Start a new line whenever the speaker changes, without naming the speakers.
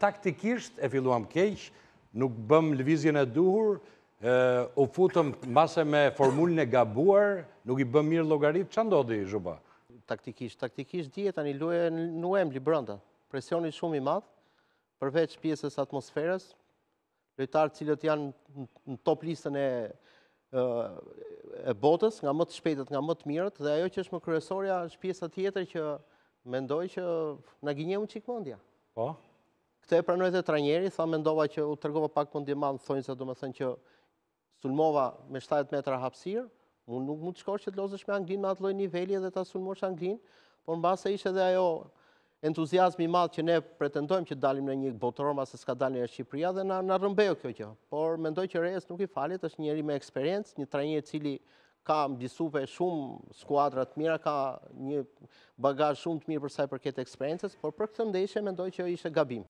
taktikisht e filluam keq, nuk bëm lëvizjen e duhur, u
futëm mase me formullën e gabuar, nuk i bëm mirë logaritë, që ndodhi, Zhuba?
Taktikisht, taktikisht djeta një luje në emli brënda, presionit shumë i madhë, përveç pjesës atmosferës, lojtarë cilët janë në top listën e botës, nga më të shpetët, nga më të mirët, dhe ajo që është më kërësoria, është pjesët tjetër që mendoj që në gjinje më qikë mundja. Po? Këte e pranojt e trajnjeri, tha mendova që u tërgova pak për ndjeman, thonjë se du me thënë që sulmova me 70 metra hapsirë, unë nuk mund të shkosh që të lozësh me anglinë, me atë loj nivelli edhe të sulmosh anglinë, por në base ishe dhe ajo entuziasmi madhë që ne pretendojmë që dalim në një botëror ma se s'ka dalim e Shqipëria dhe në rëmbejo kjo kjo. Por mendoj që Rejes nuk i falit, është njëri me eksperiencë, një trajnjeri cili ka mbisupe shumë skuadrat mira, ka një bagaj shumë të mirë përsa i përket eksperiencës, por për këtë ndeshe mendoj që ishe gabim.